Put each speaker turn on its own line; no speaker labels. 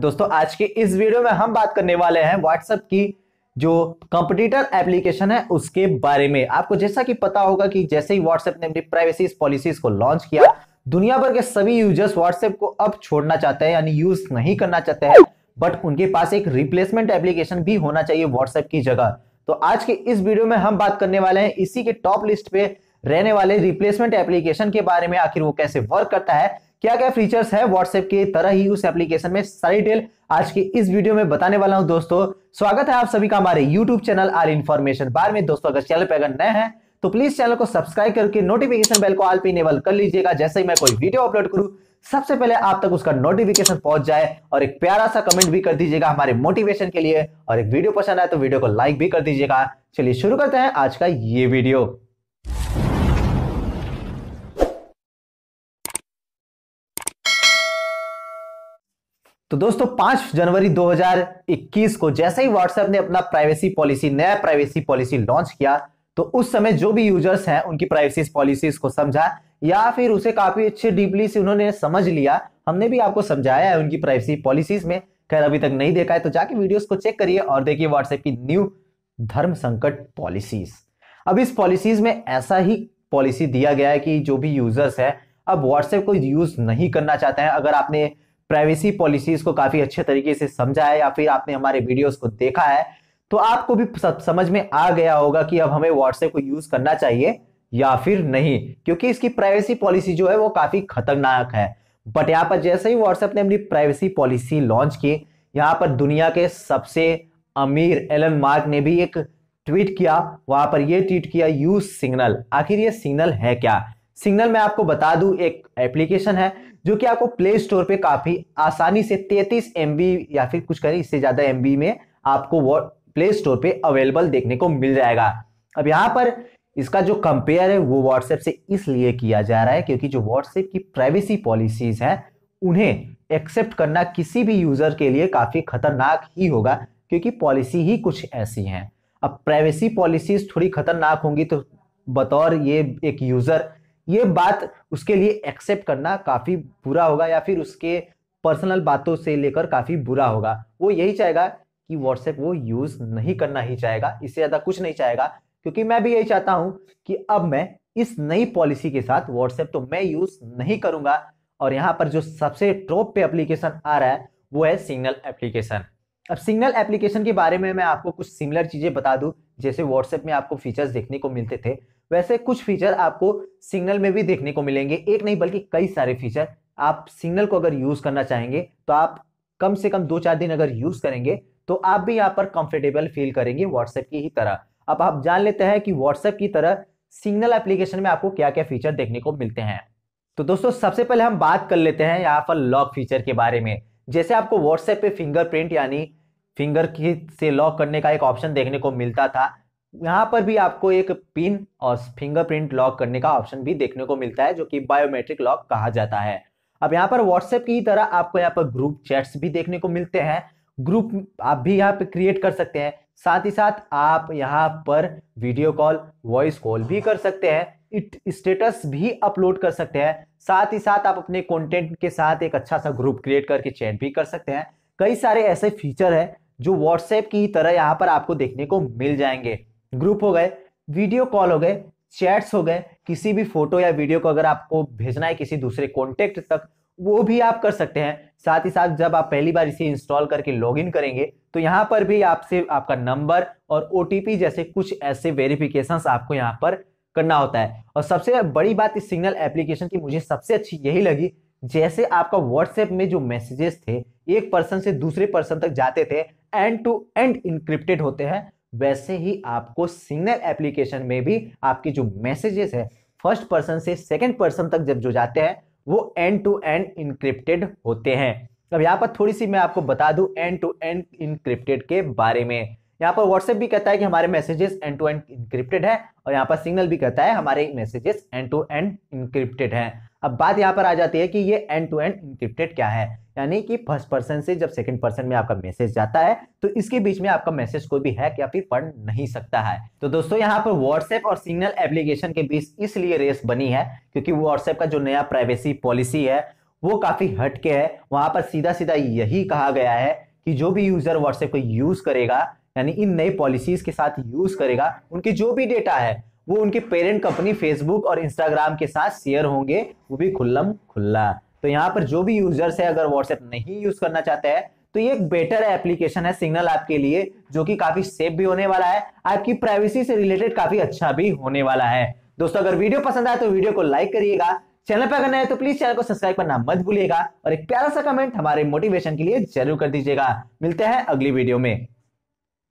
दोस्तों आज के इस वीडियो में हम बात करने वाले हैं व्हाट्सएप की जो कंपटीटर एप्लीकेशन है उसके बारे में आपको जैसा कि पता होगा कि जैसे ही व्हाट्सएप ने अपनी प्राइवेसी पॉलिसीज को लॉन्च किया दुनिया भर के सभी यूजर्स व्हाट्सएप को अब छोड़ना चाहते हैं यानी यूज नहीं करना चाहते हैं बट उनके पास एक रिप्लेसमेंट एप्लीकेशन भी होना चाहिए व्हाट्सएप की जगह तो आज के इस वीडियो में हम बात करने वाले हैं इसी के टॉप लिस्ट पे रहने वाले रिप्लेसमेंट एप्लीकेशन के बारे में आखिर वो कैसे वर्क करता है क्या क्या फीचर्स है व्हाट्सएप के तरह ही उस एप्लीकेशन में सारी डिटेल आज के इस वीडियो में बताने वाला हूं दोस्तों स्वागत है आप सभी का हमारे YouTube channel R information bar में दोस्तों अगर चैनल पर अगर नए हैं तो प्लीज चैनल को सब्सक्राइब करके नोटिफिकेशन बेल को आल पे इनेबल कर लीजिएगा जैसे ही मैं कोई वीडियो अपलोड करूं सबसे पहले आप तक उसका नोटिफिकेशन पहुंच जाए और एक प्यारा सा कमेंट भी कर दीजिएगा हमारे मोटिवेशन के लिए और एक वीडियो पसंद आए तो वीडियो को लाइक भी कर दीजिएगा चलिए शुरू करते हैं आज का ये वीडियो तो दोस्तों पांच जनवरी 2021 को जैसे ही व्हाट्सएप ने अपना प्राइवेसी पॉलिसी नया प्राइवेसी पॉलिसी लॉन्च किया तो उस समय जो भी यूजर्स हैं उनकी प्राइवेसी पॉलिसीज को समझा या फिर उसे काफी अच्छे डीपली से उन्होंने समझ लिया हमने भी आपको समझाया है उनकी प्राइवेसी पॉलिसीज में खैर अभी तक नहीं देखा है तो जाके वीडियोस को चेक करिए और देखिए व्हाट्सएप की न्यू धर्म संकट पॉलिसीज अब इस पॉलिसीज में ऐसा ही पॉलिसी दिया गया है कि जो भी यूजर्स है अब व्हाट्सएप को यूज नहीं करना चाहते हैं अगर आपने प्राइवेसी पॉलिसीज को काफी अच्छे तरीके से समझा है या फिर आपने हमारे वीडियोस को देखा है तो आपको भी समझ में आ गया होगा कि अब हमें व्हाट्सएप को यूज करना चाहिए या फिर नहीं क्योंकि इसकी प्राइवेसी पॉलिसी जो है वो काफी खतरनाक है बट यहाँ पर जैसे ही व्हाट्सएप ने अपनी प्राइवेसी पॉलिसी लॉन्च की यहाँ पर दुनिया के सबसे अमीर एलन मार्क ने भी एक ट्वीट किया वहां पर यह ट्वीट किया यूज सिग्नल आखिर ये सिग्नल है क्या सिग्नल मैं आपको बता दूं एक एप्लीकेशन है जो कि आपको प्ले स्टोर पे काफ़ी आसानी से 33 एम या फिर कुछ करें इससे ज़्यादा एम में आपको वो प्ले स्टोर पे अवेलेबल देखने को मिल जाएगा अब यहाँ पर इसका जो कंपेयर है वो व्हाट्सएप से इसलिए किया जा रहा है क्योंकि जो व्हाट्सएप की प्राइवेसी पॉलिसीज हैं उन्हें एक्सेप्ट करना किसी भी यूज़र के लिए काफ़ी खतरनाक ही होगा क्योंकि पॉलिसी ही कुछ ऐसी हैं अब प्राइवेसी पॉलिसीज थोड़ी खतरनाक होंगी तो बतौर ये एक यूज़र ये बात उसके लिए एक्सेप्ट करना काफ़ी बुरा होगा या फिर उसके पर्सनल बातों से लेकर काफ़ी बुरा होगा वो यही चाहेगा कि व्हाट्सएप वो यूज़ नहीं करना ही चाहेगा इससे ज़्यादा कुछ नहीं चाहेगा क्योंकि मैं भी यही चाहता हूं कि अब मैं इस नई पॉलिसी के साथ व्हाट्सएप तो मैं यूज़ नहीं करूंगा और यहां पर जो सबसे टॉप पे एप्लीकेशन आ रहा है वो है सिग्नल एप्लीकेशन अब सिग्नल एप्लीकेशन के बारे में मैं आपको कुछ सिमिलर चीज़ें बता दूं जैसे व्हाट्सएप में आपको फीचर्स देखने को मिलते थे वैसे कुछ फीचर आपको सिग्नल में भी देखने को मिलेंगे एक नहीं बल्कि कई सारे फीचर आप सिग्नल को अगर यूज करना चाहेंगे तो आप कम से कम दो चार दिन अगर यूज करेंगे तो आप भी यहाँ पर कंफर्टेबल फील करेंगे व्हाट्सएप की ही तरह अब आप जान लेते हैं कि व्हाट्सएप की तरह सिग्नल एप्लीकेशन में आपको क्या क्या फीचर देखने को मिलते हैं तो दोस्तों सबसे पहले हम बात कर लेते हैं यहाँ पर लॉक फीचर के बारे में जैसे आपको व्हाट्सएप पे फिंगरप्रिंट यानी फिंगर की से लॉक करने का एक ऑप्शन देखने को मिलता था यहाँ पर भी आपको एक पिन और फिंगरप्रिंट लॉक करने का ऑप्शन भी देखने को मिलता है जो कि बायोमेट्रिक लॉक कहा जाता है अब यहाँ पर व्हाट्सएप की तरह आपको यहाँ पर ग्रुप चैट्स भी देखने को मिलते हैं ग्रुप आप भी यहाँ पे क्रिएट कर सकते हैं साथ ही साथ आप यहाँ पर वीडियो कॉल वॉइस कॉल भी कर सकते हैं स्टेटस भी अपलोड कर सकते हैं साथ ही साथ आप अपने कंटेंट के साथ एक अच्छा सा ग्रुप क्रिएट करके चैट भी कर सकते हैं कई सारे ऐसे फीचर हैं जो व्हाट्सएप की तरह यहाँ पर आपको देखने को मिल जाएंगे ग्रुप हो गए वीडियो कॉल हो गए चैट्स हो गए किसी भी फोटो या वीडियो को अगर आपको भेजना है किसी दूसरे कॉन्टेक्ट तक वो भी आप कर सकते हैं साथ ही साथ जब आप पहली बार इसे इंस्टॉल करके लॉगिन करेंगे तो यहाँ पर भी आपसे आपका नंबर और ओ जैसे कुछ ऐसे वेरिफिकेशन आपको यहाँ पर करना होता है और सबसे बड़ी बात इस सिग्नल एप्लीकेशन की मुझे सबसे अच्छी यही लगी जैसे आपका व्हाट्सएप में जो मैसेजेस थे एक पर्सन से दूसरे पर्सन तक जाते थे एंड टू एंड इंक्रिप्टेड होते हैं वैसे ही आपको सिग्नल एप्लीकेशन में भी आपकी जो मैसेजेस है फर्स्ट पर्सन से सेकेंड पर्सन तक जब जो जाते हैं वो एंड टू एंड इनक्रिप्टेड होते हैं अब यहाँ पर थोड़ी सी मैं आपको बता दूं एंड टू एंड इनक्रिप्टेड के बारे में यहाँ पर व्हाट्सएप भी कहता है कि हमारे messages end to end encrypted है और यहाँ पर सिग्नल भी कहता है हमारे messages end to end encrypted है अब बात यहाँ पर आ जाती है कि ये एंड टू एंड इनक्रिप्टेड क्या है यानी कि फर्स्ट पर्सन से जब सेकंड पर्सन में आपका मैसेज जाता है तो इसके बीच में आपका मैसेज कोई भी हैक या फिर पढ़ नहीं सकता है तो दोस्तों यहाँ पर व्हाट्सएप और सिग्नल एप्लीकेशन के बीच इसलिए रेस बनी है क्योंकि व्हाट्सएप का जो नया प्राइवेसी पॉलिसी है वो काफी हटके है वहां पर सीधा सीधा यही कहा गया है कि जो भी यूजर व्हाट्सएप को यूज करेगा यानी इन नई पॉलिसीज के साथ यूज करेगा उनके जो भी डेटा है वो उनके पेरेंट कंपनी फेसबुक और इंस्टाग्राम के साथ शेयर होंगे वो भी खुल्लम खुल्ला तो यहाँ पर जो भी यूजर्स है अगर व्हाट्सएप नहीं यूज करना चाहते हैं तो ये एक बेटर एप्लीकेशन है सिग्नल आपके लिए जो कि काफी सेफ भी होने वाला है आपकी प्राइवेसी से रिलेटेड काफी अच्छा भी होने वाला है दोस्तों अगर वीडियो पसंद आए तो वीडियो को लाइक करिएगा चैनल पर अगर नए तो प्लीज चैनल को सब्सक्राइब करना मत भूलिएगा और एक प्यारा सा कमेंट हमारे मोटिवेशन के लिए जरूर कर दीजिएगा मिलते हैं अगली वीडियो में